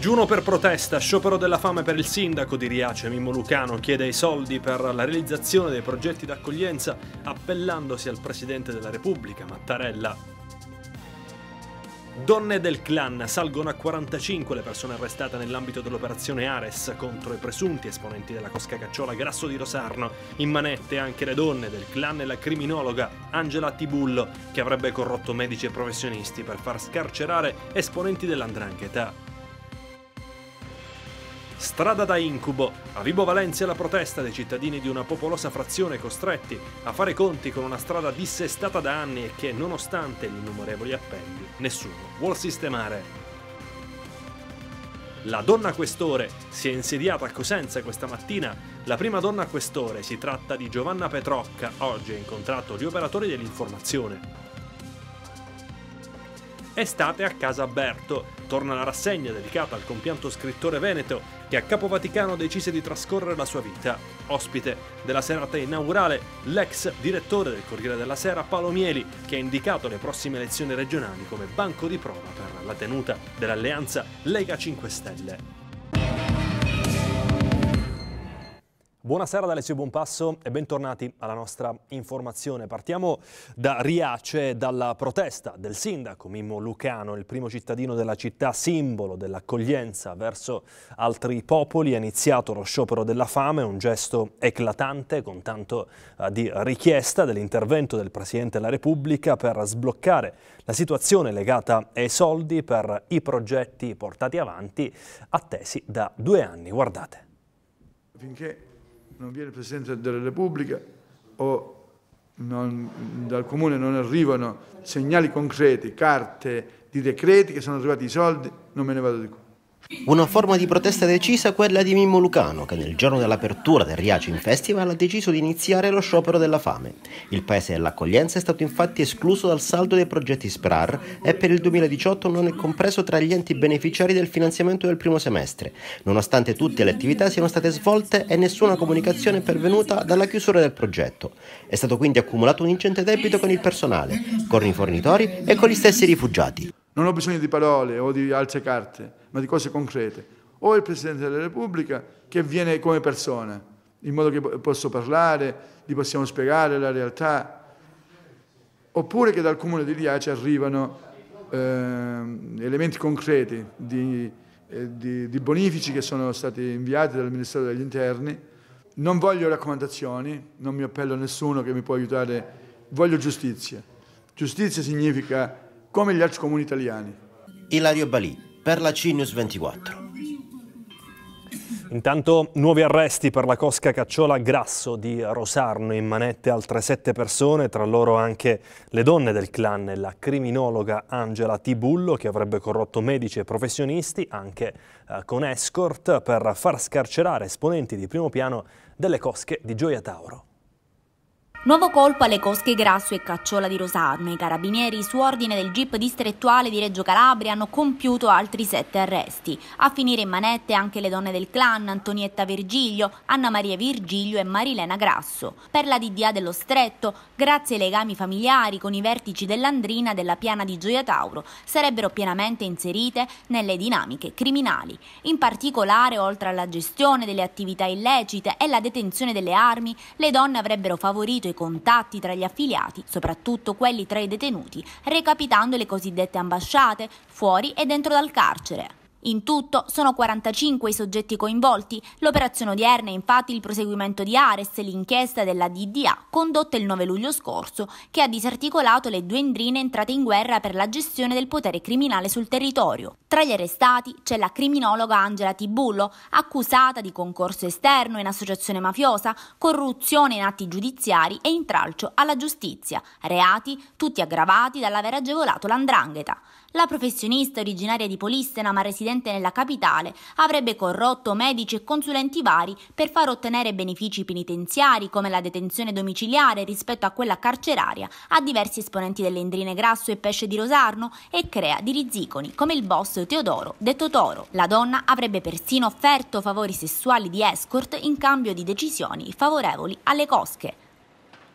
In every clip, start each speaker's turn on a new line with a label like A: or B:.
A: Digiuno per protesta, sciopero della fame per il sindaco di Riace, Mimmo Lucano chiede i soldi per la realizzazione dei progetti d'accoglienza appellandosi al Presidente della Repubblica, Mattarella. Donne del clan salgono a 45 le persone arrestate nell'ambito dell'operazione Ares contro i presunti esponenti della cosca cacciola Grasso di Rosarno, in manette anche le donne del clan e la criminologa Angela Tibullo, che avrebbe corrotto medici e professionisti per far scarcerare esponenti dell'andrangheta. Strada da incubo. A Vibo Valencia la protesta dei cittadini di una popolosa frazione costretti a fare conti con una strada dissestata da anni e che, nonostante gli innumerevoli appelli, nessuno vuol sistemare. La donna questore si è insediata a Cosenza questa mattina. La prima donna questore si tratta di Giovanna Petrocca. Oggi ha incontrato gli operatori dell'informazione. Estate a casa Berto. Torna la rassegna dedicata al compianto scrittore veneto che a Capo Vaticano decise di trascorrere la sua vita. Ospite della serata inaugurale l'ex direttore del Corriere della Sera Paolo Mieli, che ha indicato le prossime elezioni regionali come banco di prova per la tenuta dell'alleanza Lega 5 Stelle. Buonasera da Alessio Buonpasso e bentornati alla nostra informazione. Partiamo da Riace, dalla protesta del sindaco Mimmo Lucano, il primo cittadino della città simbolo dell'accoglienza verso altri popoli. Ha iniziato lo sciopero della fame, un gesto eclatante con tanto eh, di richiesta dell'intervento del Presidente della Repubblica per sbloccare la situazione legata ai soldi per i progetti portati avanti attesi da
B: due anni. Guardate. Finché non viene il Presidente della Repubblica o non, dal Comune non arrivano segnali concreti, carte di decreti che sono arrivati i soldi, non me ne vado di qua. Una forma di protesta decisa quella di Mimmo Lucano, che nel giorno dell'apertura del
C: Riace in Festival ha deciso di iniziare lo sciopero della fame. Il paese dell'accoglienza è stato infatti escluso dal saldo dei progetti SPRAR e per il 2018 non è compreso tra gli enti beneficiari del finanziamento del primo semestre, nonostante tutte le attività siano state svolte e nessuna comunicazione è pervenuta dalla chiusura del progetto. È stato quindi accumulato un ingente debito con il personale,
D: con i fornitori
B: e con gli stessi rifugiati. Non ho bisogno di parole o di altre carte ma di cose concrete. O il Presidente della Repubblica che viene come persona, in modo che posso parlare, gli possiamo spiegare la realtà, oppure che dal Comune di Riace arrivano eh, elementi concreti di, eh, di, di bonifici che sono stati inviati dal Ministero degli Interni. Non voglio raccomandazioni, non mi appello a nessuno che mi può aiutare, voglio giustizia. Giustizia significa come gli altri comuni italiani. Ilario Balì, per la CNews 24.
A: Intanto nuovi arresti per la cosca cacciola Grasso di Rosarno, in manette altre sette persone, tra loro anche le donne del clan e la criminologa Angela Tibullo che avrebbe corrotto medici e professionisti, anche eh, con escort, per far scarcerare esponenti di primo piano delle cosche di Gioia Tauro.
E: Nuovo colpo alle cosche Grasso e Cacciola di Rosarno. I carabinieri, su ordine del GIP distrettuale di Reggio Calabria, hanno compiuto altri sette arresti. A finire in manette anche le donne del clan, Antonietta Virgilio, Anna Maria Virgilio e Marilena Grasso. Per la DDA dello Stretto, grazie ai legami familiari con i vertici dell'Andrina della piana di Gioia Tauro, sarebbero pienamente inserite nelle dinamiche criminali. In particolare, oltre alla gestione delle attività illecite e la detenzione delle armi, le donne avrebbero favorito i contatti tra gli affiliati, soprattutto quelli tra i detenuti, recapitando le cosiddette ambasciate, fuori e dentro dal carcere. In tutto sono 45 i soggetti coinvolti. L'operazione odierna è infatti il proseguimento di Ares, l'inchiesta della DDA condotta il 9 luglio scorso, che ha disarticolato le due endrine entrate in guerra per la gestione del potere criminale sul territorio. Tra gli arrestati c'è la criminologa Angela Tibullo, accusata di concorso esterno in associazione mafiosa, corruzione in atti giudiziari e intralcio alla giustizia, reati tutti aggravati dall'aver agevolato l'andrangheta. La professionista originaria di Polistena ma residente nella capitale avrebbe corrotto medici e consulenti vari per far ottenere benefici penitenziari come la detenzione domiciliare rispetto a quella carceraria a diversi esponenti delle indrine Grasso e Pesce di Rosarno e Crea di Rizziconi come il boss Teodoro detto Toro. La donna avrebbe persino offerto favori sessuali di escort in cambio di decisioni favorevoli alle cosche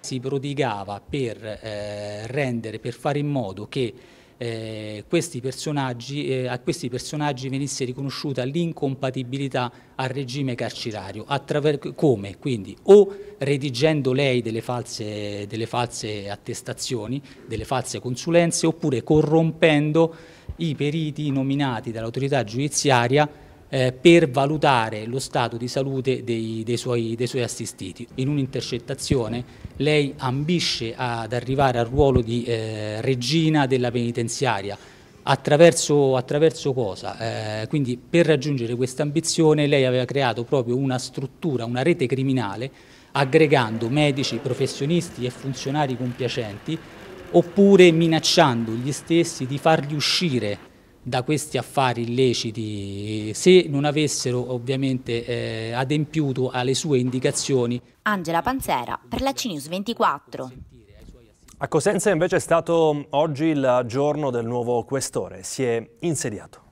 F: si prodigava per eh, rendere, per fare in modo che eh, questi eh, a questi personaggi venisse riconosciuta l'incompatibilità al regime carcerario, come? Quindi o redigendo lei delle false, delle false attestazioni, delle false consulenze, oppure corrompendo i periti nominati dall'autorità giudiziaria eh, per valutare lo stato di salute dei, dei, suoi, dei suoi assistiti. In un'intercettazione lei ambisce ad arrivare al ruolo di eh, regina della penitenziaria, Attraverso, attraverso, cosa? Eh, quindi per raggiungere questa ambizione lei aveva creato proprio una struttura, una rete criminale aggregando medici, professionisti e funzionari compiacenti oppure minacciando gli stessi di farli uscire da questi affari illeciti se non avessero ovviamente eh, adempiuto alle sue indicazioni.
E: Angela Panzera per la CNews 24.
F: A Cosenza invece è
A: stato oggi il giorno del nuovo questore, si è insediato.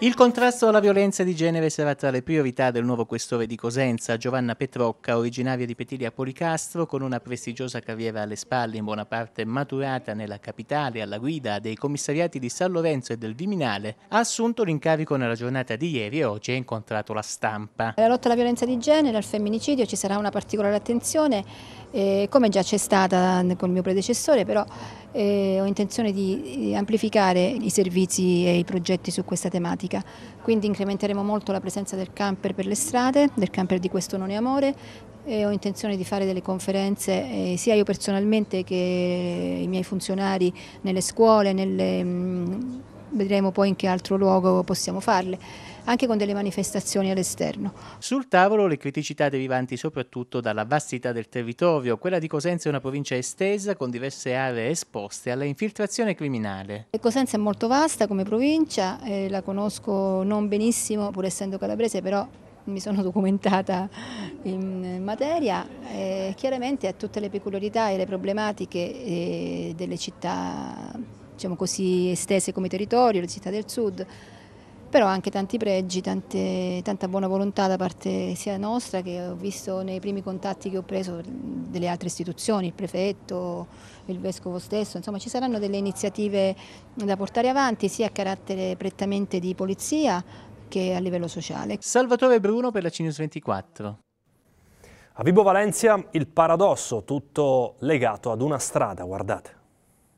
C: Il contrasto alla violenza di genere sarà tra le priorità del nuovo questore di Cosenza, Giovanna Petrocca, originaria di Petilia Policastro, con una prestigiosa carriera alle spalle in buona parte maturata nella capitale alla guida dei commissariati di San Lorenzo e del Viminale, ha assunto l'incarico nella giornata di ieri e oggi ha incontrato la stampa.
D: La lotta alla violenza di genere, al femminicidio ci sarà una particolare attenzione eh, come già c'è stata con il mio predecessore, però eh, ho intenzione di eh, amplificare i servizi e i progetti su questa tematica. Quindi incrementeremo molto la presenza del camper per le strade, del camper di questo non è amore. E ho intenzione di fare delle conferenze eh, sia io personalmente che i miei funzionari nelle scuole, nelle, mh, mm, vedremo poi in che altro luogo possiamo farle anche con delle manifestazioni all'esterno. Sul
C: tavolo le criticità derivanti soprattutto dalla vastità del territorio. Quella di Cosenza è una provincia estesa con diverse aree esposte alla infiltrazione criminale.
D: Cosenza è molto vasta come provincia, eh, la conosco non benissimo pur essendo calabrese, però mi sono documentata in materia, eh, chiaramente ha tutte le peculiarità e le problematiche eh, delle città diciamo così, estese come territorio, le città del sud, però anche tanti pregi, tante, tanta buona volontà da parte sia nostra che ho visto nei primi contatti che ho preso mm, delle altre istituzioni, il prefetto, il vescovo stesso, insomma ci saranno delle iniziative da portare avanti sia a carattere prettamente di polizia che a livello sociale.
A: Salvatore Bruno per la Cinius 24. A Vibo Valencia il paradosso, tutto legato ad una strada, guardate.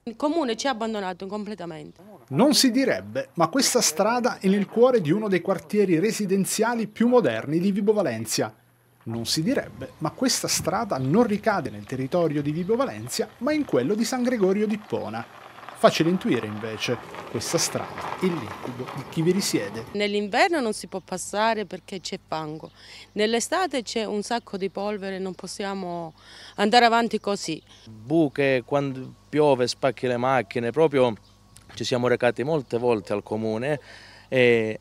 D: Il comune ci ha abbandonato completamente.
G: Non si direbbe, ma questa strada è nel cuore di uno dei quartieri residenziali più moderni di Vibo Valencia. Non si direbbe, ma questa strada non ricade nel territorio di Vibo Valencia, ma in quello di San Gregorio di Pona, Facile intuire invece questa strada il liquido di chi vi risiede.
D: Nell'inverno non si può passare perché c'è fango, nell'estate c'è un sacco di polvere, non possiamo andare avanti così.
H: Buche, quando piove spacchi le macchine, proprio ci siamo recati molte volte al comune e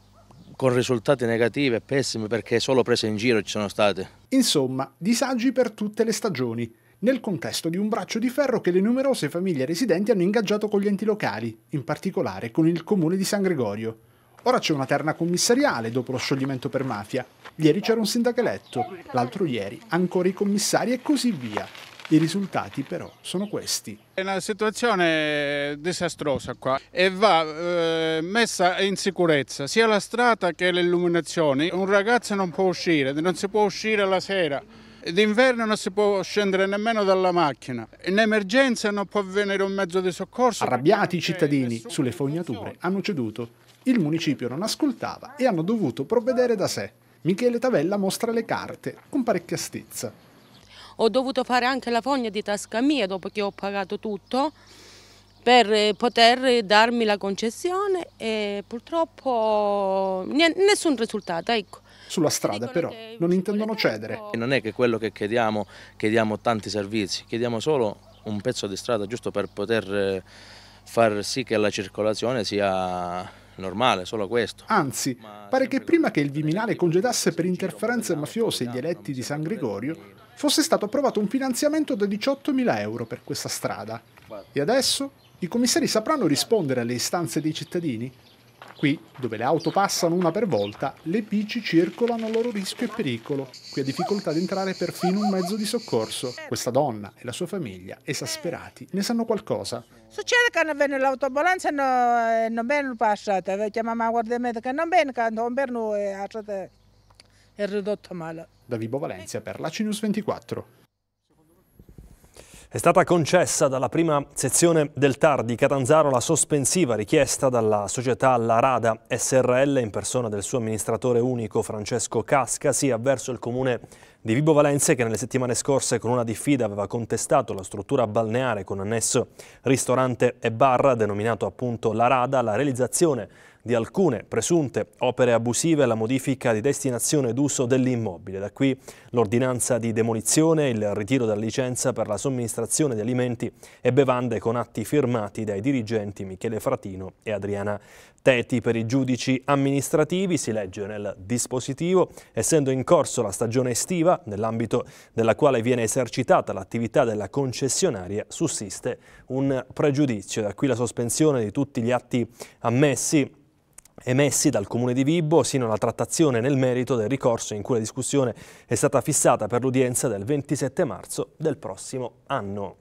H: con risultati negativi e pessimi perché solo prese in giro ci sono state.
G: Insomma, disagi per tutte le stagioni nel contesto di un braccio di ferro che le numerose famiglie residenti hanno ingaggiato con gli enti locali, in particolare con il comune di San Gregorio. Ora c'è una terna commissariale dopo lo scioglimento per mafia. Ieri c'era un sindaco eletto, l'altro ieri ancora i commissari e così via. I risultati però sono questi. È una situazione disastrosa qua e va eh, messa in sicurezza sia la strada che le illuminazioni. Un ragazzo non può uscire, non si può uscire la sera. D'inverno non si può scendere nemmeno dalla macchina. In emergenza non può venire un mezzo di soccorso. Arrabbiati i cittadini sulle fognature hanno ceduto. Il municipio non ascoltava e hanno dovuto provvedere da sé. Michele Tavella mostra le carte con parecchia stizza.
D: Ho dovuto fare anche la fogna di tasca mia dopo che ho pagato tutto per eh, poter darmi la concessione e purtroppo nessun risultato. Ecco
G: sulla strada, però non intendono cedere. E non è
H: che quello che chiediamo, chiediamo tanti servizi, chiediamo solo un pezzo di strada giusto per poter eh, far sì che la circolazione sia normale, solo questo.
G: Anzi, pare che prima che il Viminale congedasse per interferenze mafiose gli eletti di San Gregorio, fosse stato approvato un finanziamento da 18.000 euro per questa strada. E adesso i commissari sapranno rispondere alle istanze dei cittadini? Qui, dove le auto passano una per volta, le bici circolano a loro rischio e pericolo. Qui ha difficoltà di entrare perfino un mezzo di soccorso. Questa donna e la sua famiglia, esasperati, ne sanno qualcosa.
C: Succede che non viene l'autoambulanza e non viene passata. Chiamiamo la guardia medica, non viene, che non viene, e è ridotto male.
G: Da Vibo Valencia per
A: la Cinus 24. È stata concessa dalla prima sezione del TAR di Catanzaro la sospensiva richiesta dalla società La Rada SRL in persona del suo amministratore unico Francesco Cascasi verso il comune di Vibo Valenze che nelle settimane scorse con una diffida aveva contestato la struttura balneare con annesso ristorante e bar denominato appunto La Rada la realizzazione di alcune presunte opere abusive e la modifica di destinazione d'uso dell'immobile. Da qui l'ordinanza di demolizione, il ritiro della licenza per la somministrazione di alimenti e bevande con atti firmati dai dirigenti Michele Fratino e Adriana Teti. Per i giudici amministrativi si legge nel dispositivo, essendo in corso la stagione estiva, nell'ambito della quale viene esercitata l'attività della concessionaria, sussiste un pregiudizio. Da qui la sospensione di tutti gli atti ammessi emessi dal Comune di Vibbo sino alla trattazione nel merito del ricorso in cui la discussione è stata fissata per l'udienza del 27 marzo del prossimo anno.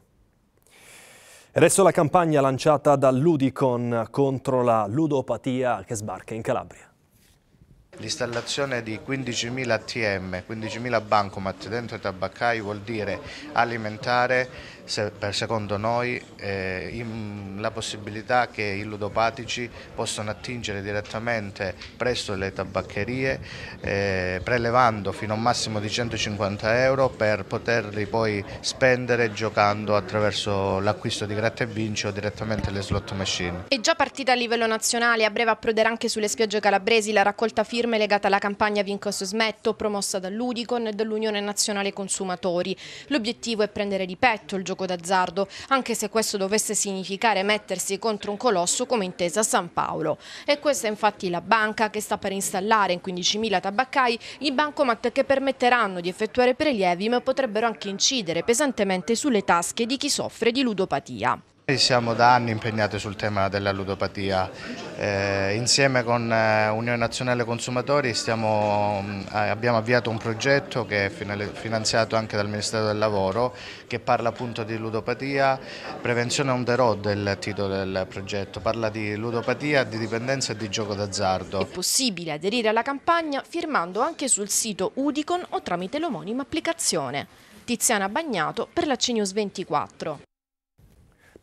A: Resto la campagna lanciata dall'Udicon contro la ludopatia che sbarca in Calabria.
H: L'installazione di 15.000 ATM, 15.000 bancomat dentro i tabaccai vuol dire alimentare secondo noi eh, in, la possibilità che i ludopatici possano attingere direttamente presso le tabaccherie eh, prelevando fino a un massimo di 150 euro per poterli poi spendere giocando attraverso l'acquisto di gratta e vinci o direttamente le slot machine.
D: È già partita a livello nazionale, a breve approderà anche sulle spiagge calabresi la raccolta firme legata alla campagna Vincos Smetto promossa dall'Udicon e dall'Unione Nazionale Consumatori. L'obiettivo è prendere di petto il gioco gioco d'azzardo, anche se questo dovesse significare mettersi contro un colosso come intesa San Paolo. E questa è infatti la banca che sta per installare in 15.000 tabaccai i bancomat che permetteranno di effettuare prelievi ma potrebbero anche incidere pesantemente sulle tasche di chi soffre di ludopatia.
H: Noi Siamo da anni impegnati sul tema della ludopatia, eh, insieme con eh, Unione Nazionale Consumatori stiamo, mm, eh, abbiamo avviato un progetto che è finanziato anche dal Ministero del Lavoro che parla appunto di ludopatia, prevenzione on the road è il titolo del progetto, parla di ludopatia, di dipendenza e di gioco d'azzardo. È
D: possibile aderire alla campagna firmando anche sul sito Udicon o tramite l'omonima applicazione. Tiziana Bagnato per la CNews 24.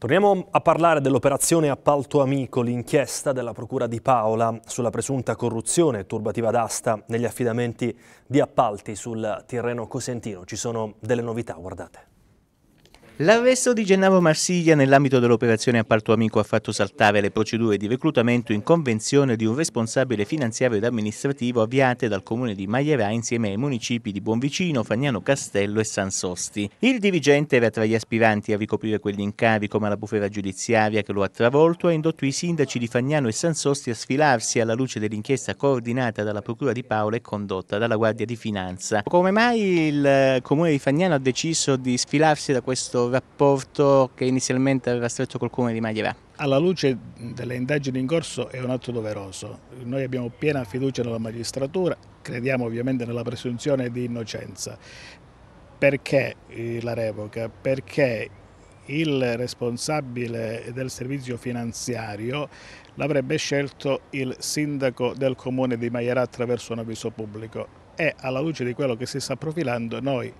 A: Torniamo a parlare dell'operazione Appalto Amico, l'inchiesta della Procura di Paola sulla presunta corruzione turbativa d'asta negli affidamenti di appalti sul Tirreno Cosentino. Ci sono delle novità, guardate.
C: L'arresto di Gennaro Marsiglia nell'ambito dell'operazione Appalto Amico ha fatto saltare le procedure di reclutamento in convenzione di un responsabile finanziario ed amministrativo avviate dal comune di Maierà insieme ai municipi di Buonvicino, Fagnano Castello e San Sosti. Il dirigente era tra gli aspiranti a ricoprire quell'incarico, ma la bufera giudiziaria che lo ha travolto ha indotto i sindaci di Fagnano e San Sosti a sfilarsi alla luce dell'inchiesta coordinata dalla Procura di Paola e condotta dalla Guardia di Finanza. Come mai il eh, comune di Fagnano ha deciso di sfilarsi da questo rapporto che inizialmente aveva stretto col comune di Maglierà.
I: Alla luce delle indagini in corso è un atto doveroso. Noi abbiamo piena fiducia nella magistratura, crediamo ovviamente nella presunzione di innocenza. Perché la revoca? Perché il responsabile del servizio finanziario l'avrebbe scelto il sindaco del comune di Maierà attraverso un avviso pubblico e alla luce di quello che si sta profilando noi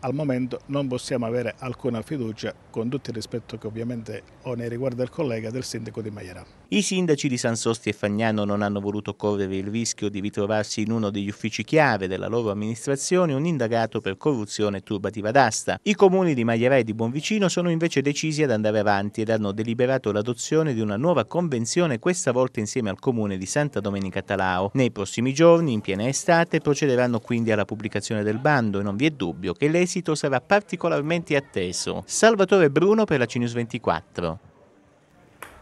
I: al momento non possiamo avere alcuna fiducia, con tutto il rispetto che ovviamente ho nei riguardi del collega, del sindaco di Maiera.
C: I sindaci di San Sosti e Fagnano non hanno voluto correre il rischio di ritrovarsi in uno degli uffici chiave della loro amministrazione un indagato per corruzione turbativa d'asta. I comuni di Maiera e di Buonvicino sono invece decisi ad andare avanti ed hanno deliberato l'adozione di una nuova convenzione, questa volta insieme al comune di Santa Domenica Talao. Nei prossimi giorni, in piena estate, procederanno quindi alla pubblicazione del bando e non vi è dubbio che l'esito l'esito sarà particolarmente atteso. Salvatore Bruno per la Cinius 24.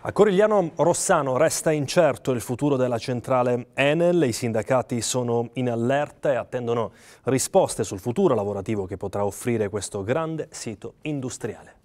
A: A Corigliano Rossano resta incerto il futuro della centrale Enel, i sindacati sono in allerta e attendono risposte sul futuro lavorativo che potrà offrire questo grande sito industriale.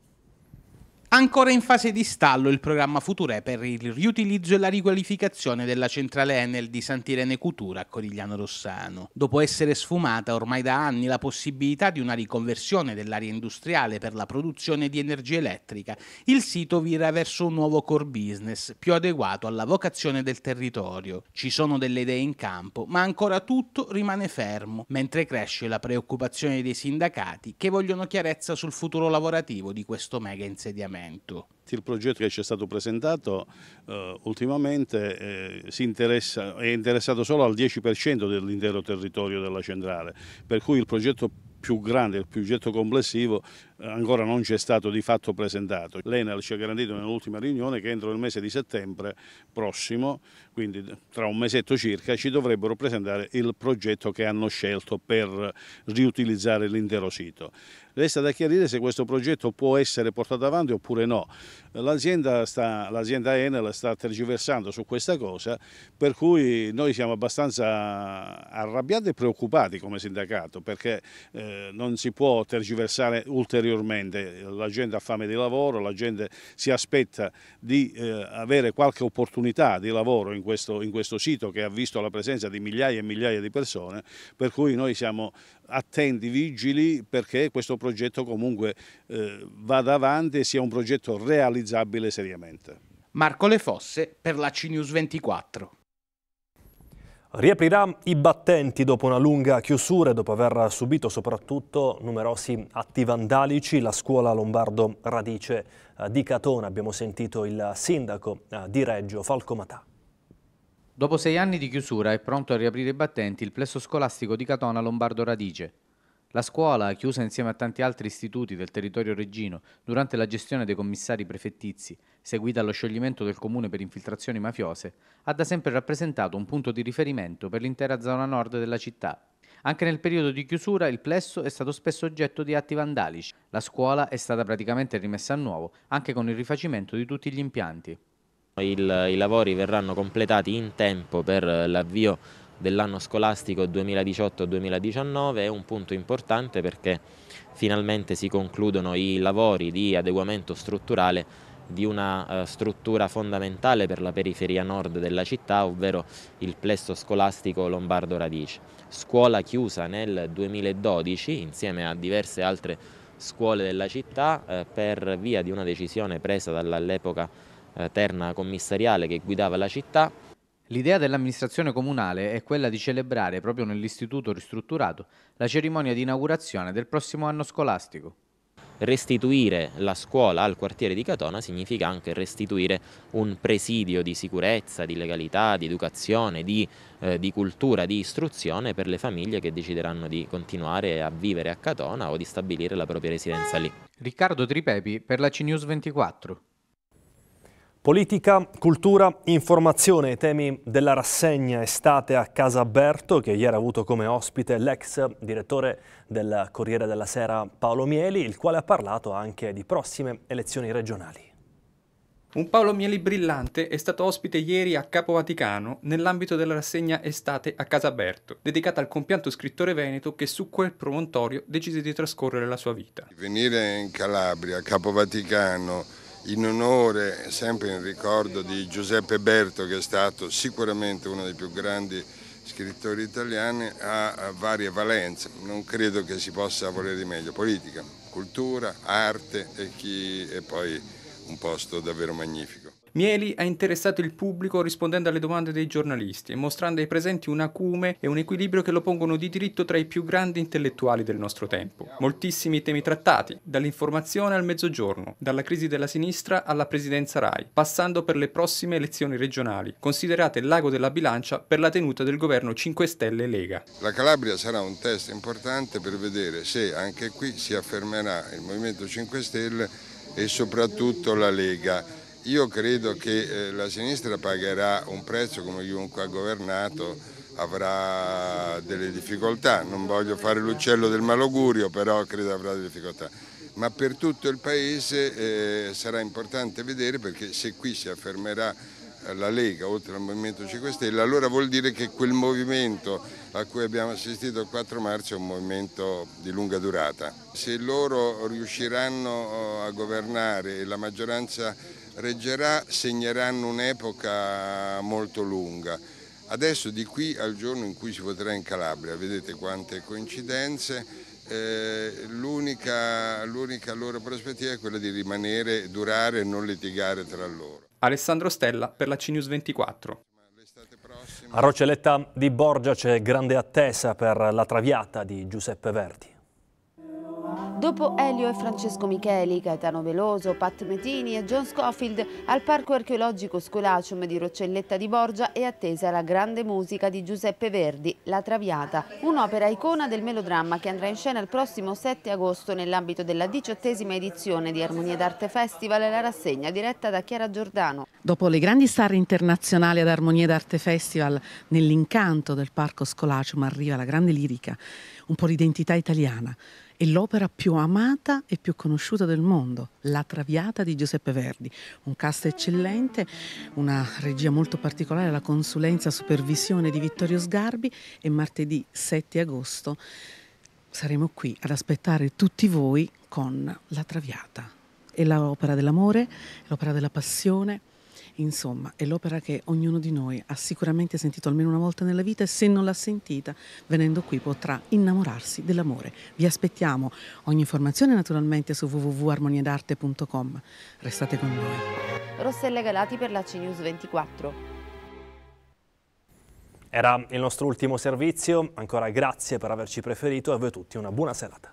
G: Ancora in fase di
C: stallo il programma Future per il riutilizzo e la riqualificazione della centrale Enel di Santirene Cutura a Corigliano Rossano. Dopo essere sfumata ormai da anni la possibilità di una riconversione dell'area industriale per la produzione di energia elettrica, il sito vira verso un nuovo core business più adeguato alla vocazione del territorio. Ci sono delle idee in campo, ma ancora tutto rimane fermo, mentre cresce la preoccupazione dei sindacati che vogliono chiarezza sul futuro lavorativo di questo mega insediamento intervento.
I: Il progetto che ci è stato presentato eh, ultimamente eh, interessa, è interessato solo al 10% dell'intero territorio della centrale, per cui il progetto più grande, il progetto complessivo eh, ancora non ci è stato di fatto presentato. L'Enel ci ha garantito nell'ultima riunione che entro il mese di settembre prossimo quindi tra un mesetto circa ci dovrebbero presentare il progetto che hanno scelto per riutilizzare l'intero sito. Resta da chiarire se questo progetto può essere portato avanti oppure no. L'azienda, Enel sta tergiversando su questa cosa, per cui noi siamo abbastanza arrabbiati e preoccupati come sindacato, perché eh, non si può tergiversare ulteriormente. La gente ha fame di lavoro, la gente si aspetta di eh, avere qualche opportunità di lavoro in questo, in questo sito che ha visto la presenza di migliaia e migliaia di persone, per cui noi siamo attenti, vigili perché questo progetto comunque eh, vada avanti e sia un progetto realizzabile seriamente. Marco Le Fosse per la CNews 24.
A: Riaprirà i battenti dopo una lunga chiusura e dopo aver subito soprattutto numerosi atti vandalici la scuola Lombardo Radice eh, di Catona. Abbiamo sentito il sindaco eh, di Reggio Falco Matà. Dopo sei anni di chiusura
C: è pronto a riaprire i battenti il plesso scolastico di Catona Lombardo Radice. La scuola, chiusa insieme a tanti altri istituti del territorio reggino durante la gestione dei commissari prefettizi, seguita allo scioglimento del comune per infiltrazioni mafiose, ha da sempre rappresentato un punto di riferimento per l'intera zona nord della città. Anche nel periodo di chiusura il plesso è stato spesso oggetto di atti vandalici. La scuola è stata praticamente rimessa a nuovo, anche con il rifacimento di tutti gli impianti. Il, I lavori verranno completati in tempo per l'avvio dell'anno scolastico 2018-2019 è un punto importante perché finalmente si concludono i lavori di adeguamento strutturale di una eh, struttura fondamentale per la periferia nord della città, ovvero il plesso scolastico Lombardo Radice. Scuola chiusa nel 2012 insieme a diverse altre scuole della città eh, per via di una decisione presa dall'epoca eh, terna commissariale che guidava la città. L'idea dell'amministrazione comunale è quella di celebrare proprio nell'istituto ristrutturato la cerimonia di inaugurazione del prossimo anno scolastico. Restituire la scuola al quartiere di Catona significa anche restituire un presidio di sicurezza, di legalità, di educazione, di, eh, di cultura, di istruzione per le famiglie che decideranno di continuare a vivere a Catona o di stabilire la propria residenza lì. Riccardo Tripepi per la CNews 24.
A: Politica, cultura, informazione, i temi della rassegna estate a Casa Alberto, che ieri ha avuto come ospite l'ex direttore del Corriere della Sera Paolo Mieli, il quale ha parlato anche di prossime elezioni regionali.
G: Un Paolo Mieli brillante è stato ospite ieri a Capo Vaticano nell'ambito della rassegna Estate a Casa Casaberto, dedicata al compianto scrittore veneto che su quel promontorio decise di trascorrere la sua vita.
B: Venire in Calabria, a Capo Vaticano, in onore, sempre in ricordo di Giuseppe Berto che è stato sicuramente uno dei più grandi scrittori italiani, ha varie valenze, non credo che si possa volere di meglio, politica, cultura, arte e, chi... e poi un posto davvero magnifico.
G: Mieli ha interessato il pubblico rispondendo alle domande dei giornalisti e mostrando ai presenti un acume e un equilibrio che lo pongono di diritto tra i più grandi intellettuali del nostro tempo. Moltissimi temi trattati, dall'informazione al mezzogiorno, dalla crisi della sinistra alla presidenza RAI, passando per le prossime elezioni regionali, considerate il l'ago della bilancia per la tenuta del governo 5
B: Stelle Lega. La Calabria sarà un test importante per vedere se anche qui si affermerà il Movimento 5 Stelle e soprattutto la Lega io credo che eh, la sinistra pagherà un prezzo come chiunque ha governato avrà delle difficoltà, non voglio fare l'uccello del malaugurio però credo avrà delle difficoltà, ma per tutto il Paese eh, sarà importante vedere perché se qui si affermerà eh, la Lega oltre al Movimento 5 Stelle allora vuol dire che quel movimento a cui abbiamo assistito il 4 marzo è un movimento di lunga durata. Se loro riusciranno eh, a governare e la maggioranza reggerà segneranno un'epoca molto lunga. Adesso di qui al giorno in cui si voterà in Calabria, vedete quante coincidenze, eh, l'unica, loro prospettiva è quella di rimanere, durare e non litigare tra loro.
G: Alessandro Stella per la CNews 24. A Roccelletta
A: di Borgia c'è grande attesa per la Traviata di Giuseppe Verdi.
D: Dopo Elio e Francesco Micheli, Gaetano Veloso, Pat Metini e John Scofield, al Parco Archeologico Scolacium di Roccelletta di Borgia è attesa la grande musica di Giuseppe Verdi, La Traviata, un'opera icona del melodramma che andrà in scena il prossimo 7 agosto nell'ambito della diciottesima edizione di Armonia d'Arte Festival, la rassegna diretta da Chiara Giordano. Dopo le grandi star internazionali ad Armonia d'Arte Festival, nell'incanto del Parco Scolacium arriva la grande lirica, un po' l'identità italiana è l'opera più amata e più conosciuta del mondo, La Traviata di Giuseppe Verdi. Un cast eccellente, una regia molto particolare, la consulenza supervisione di Vittorio Sgarbi e martedì 7 agosto saremo qui ad aspettare tutti voi con La Traviata. È l'opera dell'amore, l'opera della passione Insomma, è l'opera che ognuno di noi ha sicuramente sentito almeno una volta nella vita e se non l'ha sentita, venendo qui potrà innamorarsi dell'amore. Vi aspettiamo. Ogni informazione naturalmente su www.armoniedarte.com. Restate con noi. Rossella Galati per la CNews 24.
A: Era il nostro ultimo servizio, ancora grazie per averci preferito e a voi tutti una buona serata.